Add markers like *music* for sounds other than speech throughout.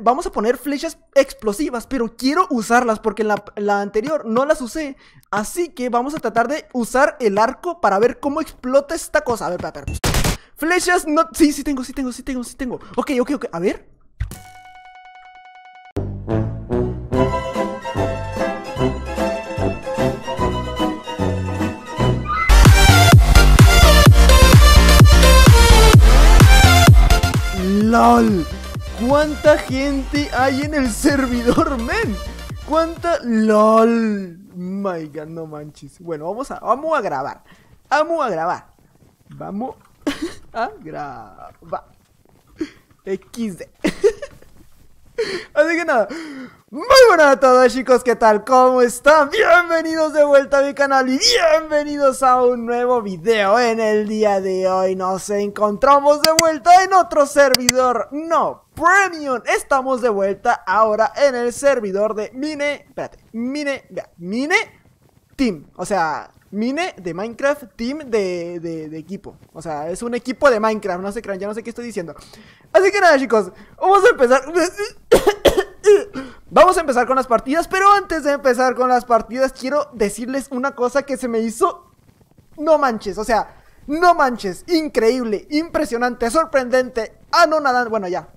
Vamos a poner flechas explosivas, pero quiero usarlas porque en la, anterior no las usé. Así que vamos a tratar de usar el arco para ver cómo explota esta cosa. A ver, a ver. Flechas no... Sí, sí tengo, sí tengo, sí tengo, sí tengo. Ok, ok, ok. A ver. LOL. ¿Cuánta gente hay en el servidor, men? ¿Cuánta? ¡Lol! My God, no manches. Bueno, vamos a, vamos a grabar. Vamos a grabar. Vamos a grabar. XD. Así que nada. Muy buenas a todos chicos, ¿qué tal? ¿Cómo están? Bienvenidos de vuelta a mi canal y bienvenidos a un nuevo video En el día de hoy nos encontramos de vuelta en otro servidor No, Premium. Estamos de vuelta ahora en el servidor de Mine. Espérate, Mine. Vea, Mine Team. O sea, Mine de Minecraft Team de, equipo. O sea, es un equipo de Minecraft. No se crean, ya no sé qué estoy diciendo. Así que nada, chicos, vamos a empezar. *coughs* Vamos a empezar con las partidas, pero antes de empezar con las partidas quiero decirles una cosa que se me hizo... No manches, o sea, no manches, increíble, impresionante, sorprendente, ah, no, nada, bueno, ya,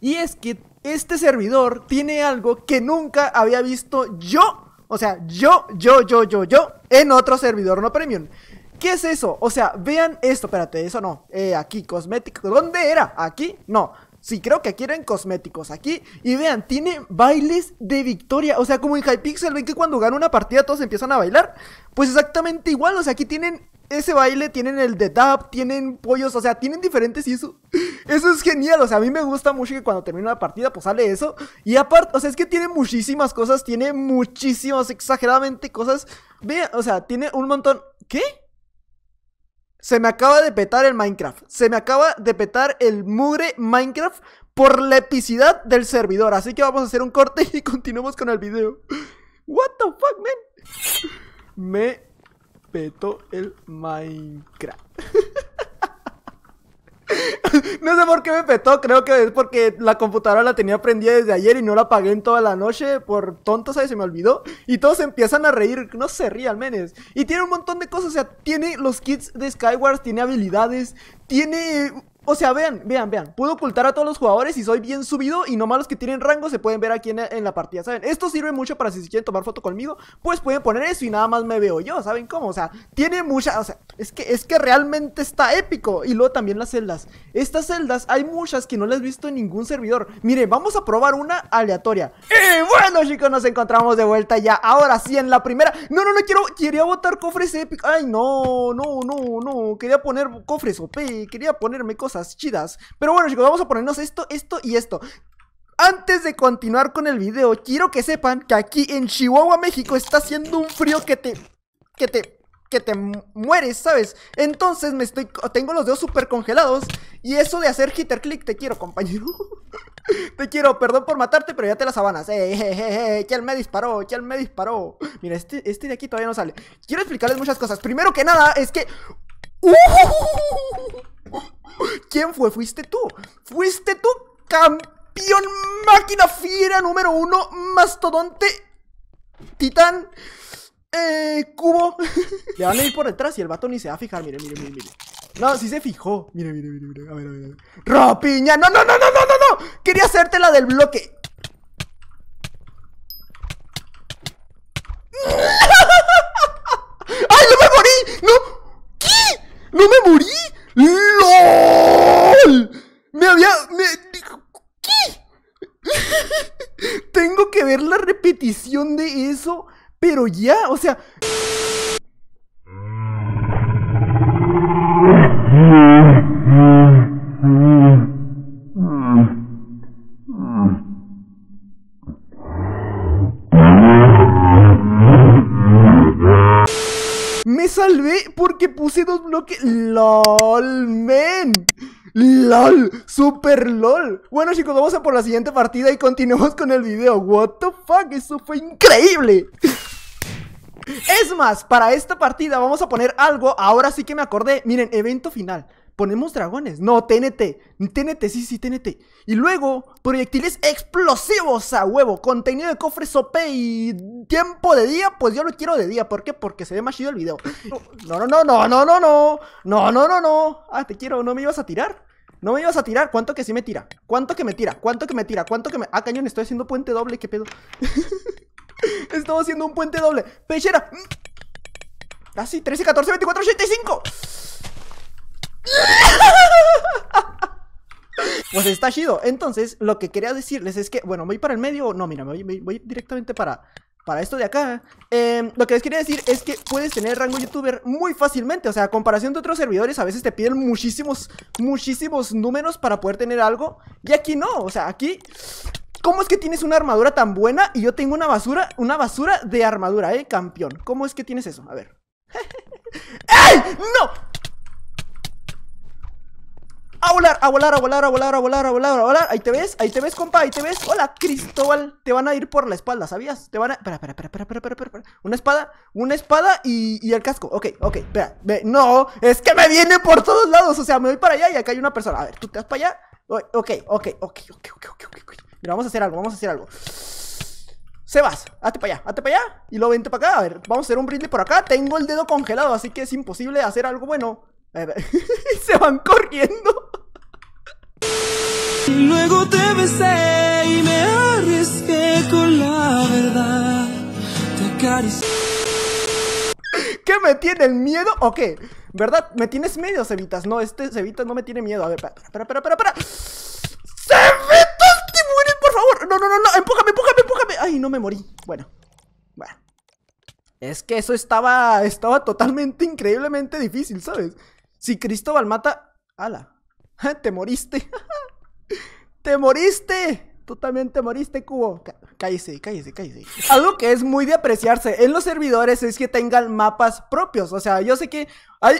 y es que este servidor tiene algo que nunca había visto yo. O sea, yo, yo, yo, yo, yo, en otro servidor no premium. ¿Qué es eso? O sea, vean esto, espérate, eso no. Eh, aquí, cosméticos. ¿Dónde era? ¿Aquí? No. Sí, creo que aquí eran cosméticos. Aquí. Y vean, tiene bailes de victoria. O sea, como en Hypixel, ven que cuando gana una partida todos empiezan a bailar. Pues exactamente igual. O sea, aquí tienen ese baile, tienen el de Dab, tienen pollos, o sea, tienen diferentes y eso. *laughs* Eso es genial, o sea, a mí me gusta mucho que cuando termina la partida, pues sale eso. Y aparte, o sea, es que tiene muchísimas cosas, tiene muchísimas, exageradamente cosas. Vean, o sea, tiene un montón. ¿Qué? Se me acaba de petar el Minecraft. Se me acaba de petar el mugre Minecraft por la epicidad del servidor. Así que vamos a hacer un corte *laughs* y continuamos con el video. What the fuck, man? Me petó el Minecraft. *laughs* no sé por qué me petó, creo que es porque la computadora la tenía prendida desde ayer y no la apagué en toda la noche por tonto, ¿sabes? Se me olvidó. Y todos empiezan a reír, no se al menos. Y tiene un montón de cosas, o sea, tiene los kits de Skywars. tiene habilidades, tiene o sea, vean, vean, vean. Puedo ocultar a todos los jugadores y soy bien subido. Y nomás los que tienen rango se pueden ver aquí en, la partida, ¿saben? Esto sirve mucho para si se quieren tomar foto conmigo. Pues pueden poner eso y nada más me veo yo, ¿saben cómo? O sea, tiene mucha. O sea, es que, es que realmente está épico. Y luego también las celdas. Estas celdas hay muchas que no las he visto en ningún servidor. Miren, vamos a probar una aleatoria. Y bueno, chicos, nos encontramos de vuelta ya. Ahora sí, en la primera. No, no, no quiero. Quería botar cofres épicos. Ay, no, no, no, no. Quería poner cofres OP. Quería ponerme cosas chidas. Pero bueno, chicos, vamos a ponernos esto, esto y esto. Antes de continuar con el video, quiero que sepan que aquí en Chihuahua, México, está haciendo un frío que te... que te que te mueres, ¿sabes? Entonces me estoy, tengo los dedos súper congelados y eso de hacer hitter click, te quiero, compañero. *laughs* te quiero, perdón por matarte, pero ya te las sabanas. Eh, eh, eh, eh, eh me disparó? ¿Quién me disparó? Mira, este, este de aquí todavía no sale. Quiero explicarles muchas cosas. Primero que nada es que... ¡Uh! *laughs* ¿Quién fue? Fuiste tú. Fuiste tú, campeón, máquina fiera número uno, mastodonte, titán, eh, cubo. *laughs* Le van a ir por detrás y el vato ni se va a fijar. Mire, mire, mire, mire. No, sí se fijó. Mire, mire, mire, mire. A ver, a ver, ¡Rapiña! ¡No, no, no, no, no, no! no! Quería hacerte la del bloque. de eso, pero ya, o sea... Me salvé porque puse dos bloques. LOL, men. ¡LOL! ¡Super LOL! Bueno chicos, vamos a por la siguiente partida y continuamos con el video ¡What the fuck! ¡Eso fue increíble! es más, para esta partida vamos a poner algo Ahora sí que me acordé Miren, evento final ponemos dragones. No, TNT. TNT, sí, sí, TNT. Y luego, proyectiles explosivos a huevo. Contenido de cofres sope y tiempo de día. Pues yo lo quiero de día. ¿Por qué? Porque se ve más chido el video. No, no, no, no, no, no, no. No, no, no, no. Ah, te quiero. ¿No me ibas a tirar? No me ibas a tirar. ¿Cuánto que sí me tira? ¿Cuánto que me tira? ¿Cuánto que me tira? ¿Cuánto que me.? Ah, cañón, estoy haciendo puente doble. ¿Qué pedo? *laughs* Estaba haciendo un puente doble. Pechera. Mm. Así, ah, sí, 13, 14, 24, 85. pues está chido. Entonces, lo que quería decirles es que, bueno, voy para el medio no, mira, voy, directamente para, para esto de acá. Em, lo que les quería decir es que puedes tener rango youtuber muy fácilmente. O sea, a comparación de otros servidores, a veces te piden muchísimos, muchísimos números para poder tener algo. Y aquí no, o sea, aquí... ¿Cómo es que tienes una armadura tan buena y yo tengo una basura, una basura de armadura, eh, campeón? ¿Cómo es que tienes eso? A ver. *laughs* ¡Ey! ¡No! a volar, a volar, a volar, a volar, a volar, a volar, a volar. Ahí te ves, ahí te ves, compa, ahí te ves. Hola, Cristóbal. Te van a ir por la espalda, ¿sabías? Te van a. Espera, espera, espera, espera, espera, espera. Una espada, una espada y, y el casco. Ok, ok, espera. Ve. No, es que me viene por todos lados. O sea, me voy para allá y acá hay una persona. A ver, tú te vas para allá. Ok, ok, ok, ok, ok, ok, ok. Mira, vamos a hacer algo, vamos a hacer algo. Sebas, hazte para allá, hazte para allá Y luego vente para acá, a ver, vamos a hacer un brindle por acá Tengo el dedo congelado, así que es imposible hacer algo bueno *laughs* Se van corriendo y luego te besé y me arriesgué con la verdad. Te acaricié. ¿Qué me tiene el miedo o qué? ¿Verdad? ¿Me tienes miedo, Cevitas? No, este Cevitas no me tiene miedo. A ver, espera, espera, espera, ¡Cevitas! ¡Te mueres, por favor! No, no, no, no. Empújame, empújame, empújame. Ay, no me morí. Bueno, bueno. Es que eso estaba, estaba totalmente, increíblemente difícil, ¿sabes? Si Cristóbal mata... ¡Hala! *laughs* ¡Te moriste! ¡Te moriste! Tú también te moriste, Cubo. cállese, cállese, cállese. Algo que es muy de apreciarse en los servidores es que tengan mapas propios. O sea, yo sé que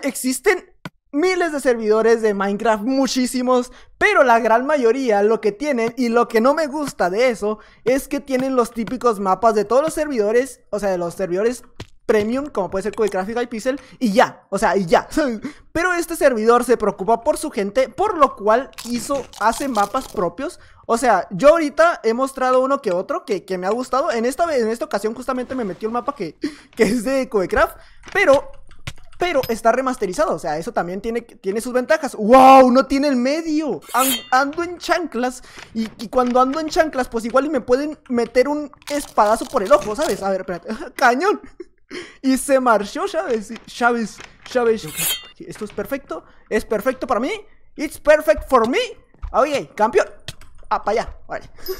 existen miles de servidores de Minecraft, muchísimos, pero la gran mayoría lo que tienen y lo que no me gusta de eso es que tienen los típicos mapas de todos los servidores, o sea, de los servidores premium, como puede ser Codecraft y y ya, o sea, y ya. *laughs* Pero este servidor se preocupa por su gente, por lo cual hizo, hace mapas propios. O sea, yo ahorita he mostrado uno que otro que, que me ha gustado. En esta, en esta ocasión justamente me metió un mapa que, *laughs* que es de Codecraft, pero pero está remasterizado. O sea, eso también tiene, tiene sus ventajas. ¡Wow! No tiene el medio. ando en chanclas. Y, cuando ando en chanclas, pues igual me pueden meter un espadazo por el ojo, ¿sabes? A ver, espérate. *laughs* ¡Cañón! *laughs* Y se marchó Chávez. Chávez, Chávez. Esto es perfecto. Es perfecto para mí. It's perfect for me. Ah, Oye, campeón. Ah, para allá. Vale. *laughs*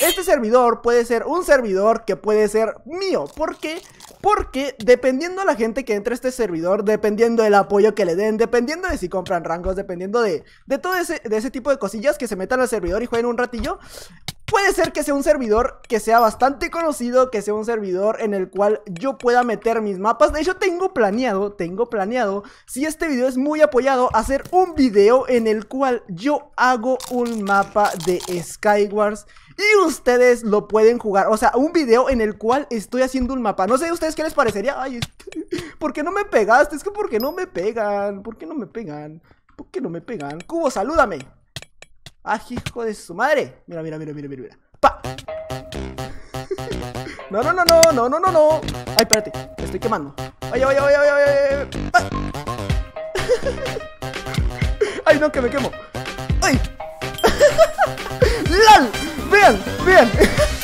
Este servidor puede ser un servidor que puede ser mío. ¿Por qué? Porque dependiendo de la gente que entre a este servidor, dependiendo del apoyo que le den, dependiendo de si compran rangos, dependiendo de, todo ese, de ese tipo de cosillas que se metan al servidor y jueguen un ratillo, Puede ser que sea un servidor que sea bastante conocido, que sea un servidor en el cual yo pueda meter mis mapas. De hecho, tengo planeado, tengo planeado, si este video es muy apoyado, hacer un video en el cual yo hago un mapa de Skywars y ustedes lo pueden jugar. O sea, un video en el cual estoy haciendo un mapa. No sé, ¿ustedes qué les parecería? Ay, *laughs* ¿por qué no me pegaste? Es que ¿por qué no me pegan? ¿Por qué no me pegan? ¿Por qué no me pegan? Cubo, salúdame. ¡Ah, hijo de su madre! Mira, mira, mira, mira, mira. ¡Pa! *laughs* No, no, no, no, no, no, no, no. Ay, espérate, me estoy quemando. ay, ay, ay, ay, ay, Ay, *laughs* no, que me quemo. ¡Ay! *laughs* ¡Lal! bien!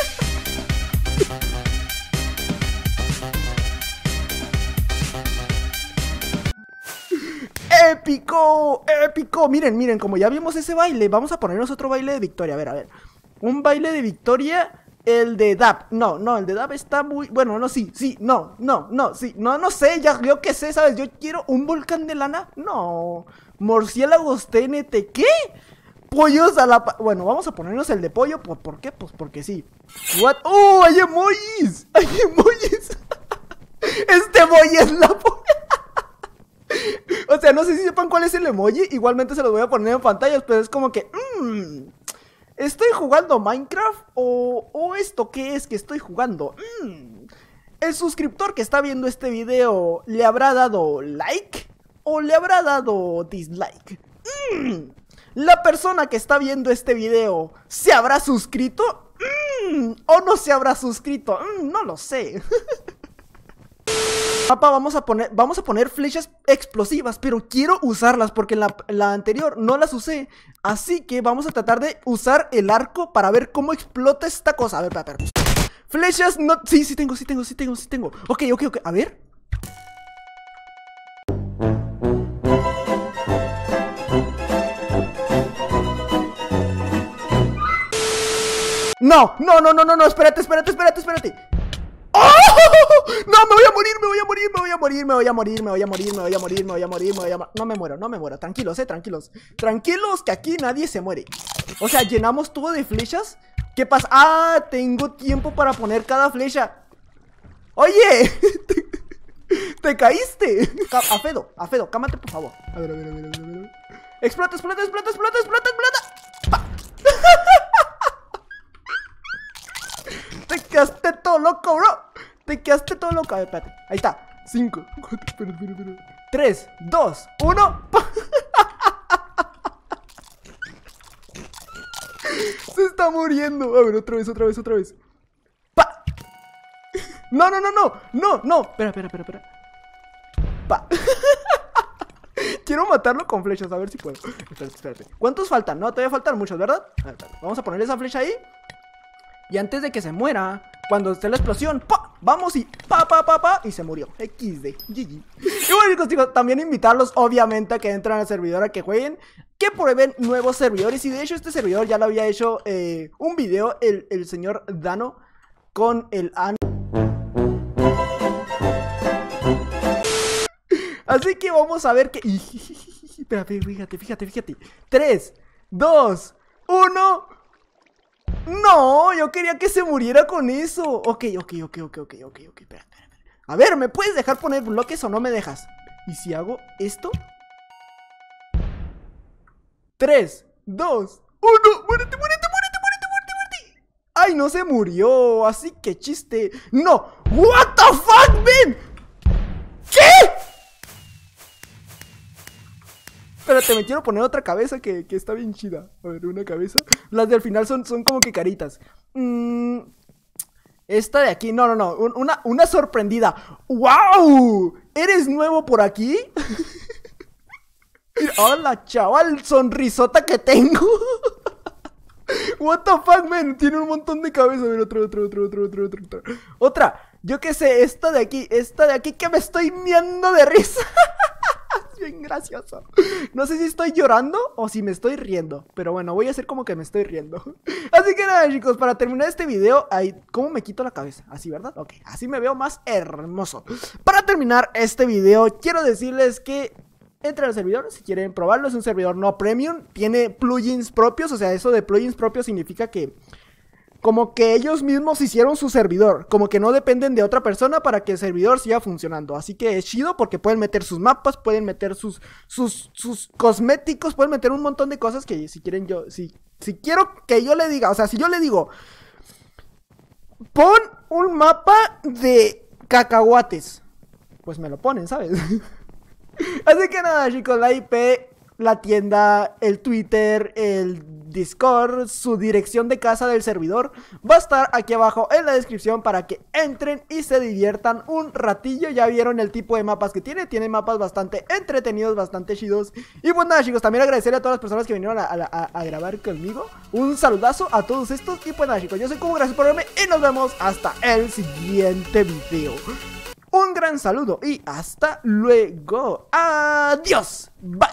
épico, épico. Miren, miren, como ya vimos ese baile, vamos a ponernos otro baile de victoria. A ver, a ver. Un baile de victoria. El de DAP, no, no, el de DAP está muy... Bueno, no, sí, sí, no, no, no, sí, no, no sé, ya, creo que sé, ¿sabes? Yo quiero un volcán de lana, no, Morciélagos TNT, ¿qué? pollos a la... bueno, vamos a ponernos el de pollo. ¿Por, ¿por qué? Pues porque sí. What? ¡Oh! ¡Hay emojis! ¡Hay emojis! *laughs* este boy es la polla. O sea, no sé si sepan cuál es el emoji, igualmente se los voy a poner en pantallas, pero es como que... Mm, ¿Estoy jugando Minecraft? ¿O, esto qué es que estoy jugando? Mmm, ¿El suscriptor que está viendo este video le habrá dado like? ¿O le habrá dado dislike? Mm, ¿La persona que está viendo este video se habrá suscrito? Mm, ¿O no se habrá suscrito? no lo sé. *laughs* vamos a poner, vamos a poner flechas explosivas, pero quiero usarlas porque en la, anterior no las usé. Así que vamos a tratar de usar el arco para ver cómo explota esta cosa. A ver, a ver. Flechas, no... Sí, sí tengo, sí tengo, sí tengo, sí tengo. Ok, ok, ok. A ver. No, no, no, no, no, no, espérate, espérate, espérate, espérate. ¡Oh! No, me voy a morir, me voy a morir, me voy a morir, me voy a morir, me voy a morir, me voy a morir, me voy a morir, me voy a morir. No me muero, no me muero. Tranquilos, eh, tranquilos. Tranquilos, que aquí nadie se muere. O sea, llenamos todo de flechas. ¿Qué pasa? Ah, tengo tiempo para poner cada flecha. Oye, *laughs* te, caíste. Afedo, Afedo, cámate, por favor. A ver, a ver, a ver, a Explota, explota, explota, explota, explota, explota. *laughs* Te quedaste todo loco, bro. Te quedaste todo loco. A ver, espérate. Ahí está. 5, 3, 2, 1. Se está muriendo. A ver, otra vez, otra vez, otra vez. Pa. No, no, no, no. No, no. Espera, espera, espera, espera. Pa. *laughs* Quiero matarlo con flechas, a ver si puedo. Espérate, espérate. ¿Cuántos faltan? No, todavía faltan muchos, ¿verdad? A ver, vamos a poner esa flecha ahí. Y antes de que se muera, cuando esté la explosión, ¡pa! Vamos y pa, pa, pa, pa, y se murió. XD, Y bueno, chicos, también invitarlos, obviamente, a que entren al servidor a que jueguen, que prueben nuevos servidores. Y de hecho, este servidor ya lo había hecho eh, un video, el, señor Dano, con el an... Así que vamos a ver qué. *laughs* Espérate, fíjate, fíjate, fíjate. 3, 2, 1. No, yo quería que se muriera con eso. Ok, ok, ok, ok, ok, ok, ok. Espera, espera, espera. A ver, ¿me puedes dejar poner bloques o no me dejas? ¿Y si hago esto? Tres, dos, uno Muerte, muérete, muerte, muerte, muerte ¡Ay, no se murió! Así que chiste. ¡No! ¡What the fuck, man! Te metieron a poner otra cabeza que, está bien chida. A ver, una cabeza. Las del final son, son como que caritas. Mm, esta de aquí, no, no, no, una, una sorprendida. ¡Wow! ¿Eres nuevo por aquí? *laughs* Hola, chaval, sonrisota que tengo. *laughs* What the fuck, man, tiene un montón de cabeza. A ver, otro, otro, otro, otro, otro, otro. Otra, yo qué sé, esta de aquí, esta de aquí que me estoy miando de risa. *laughs* gracioso. No sé si estoy llorando o si me estoy riendo, pero bueno, voy a hacer como que me estoy riendo. *laughs* Así que nada, chicos, para terminar este video, ¿cómo me quito la cabeza? Así, ¿verdad? Ok, así me veo más hermoso. Para terminar este video, quiero decirles que entre al servidor si quieren probarlo. Es un servidor no premium, tiene plugins propios, o sea, eso de plugins propios significa que como que ellos mismos hicieron su servidor, como que no dependen de otra persona para que el servidor siga funcionando. Así que es chido porque pueden meter sus mapas, pueden meter sus, sus, cosméticos, pueden meter un montón de cosas que si quieren yo, si, si quiero que yo le diga, o sea, si yo le digo, pon un mapa de cacahuates, pues me lo ponen, ¿sabes? *laughs* Así que nada, chicos, la IP la tienda, el Twitter, el Discord, su dirección de casa del servidor, va a estar aquí abajo en la descripción para que entren y se diviertan un ratillo. Ya vieron el tipo de mapas que tiene, tiene mapas bastante entretenidos, bastante chidos. Y pues nada chicos, también agradecerle a todas las personas que vinieron a, grabar conmigo. Un saludazo a todos estos y pues nada chicos, yo soy como gracias por verme y nos vemos hasta el siguiente video. Un gran saludo y hasta luego. Adiós. Bye.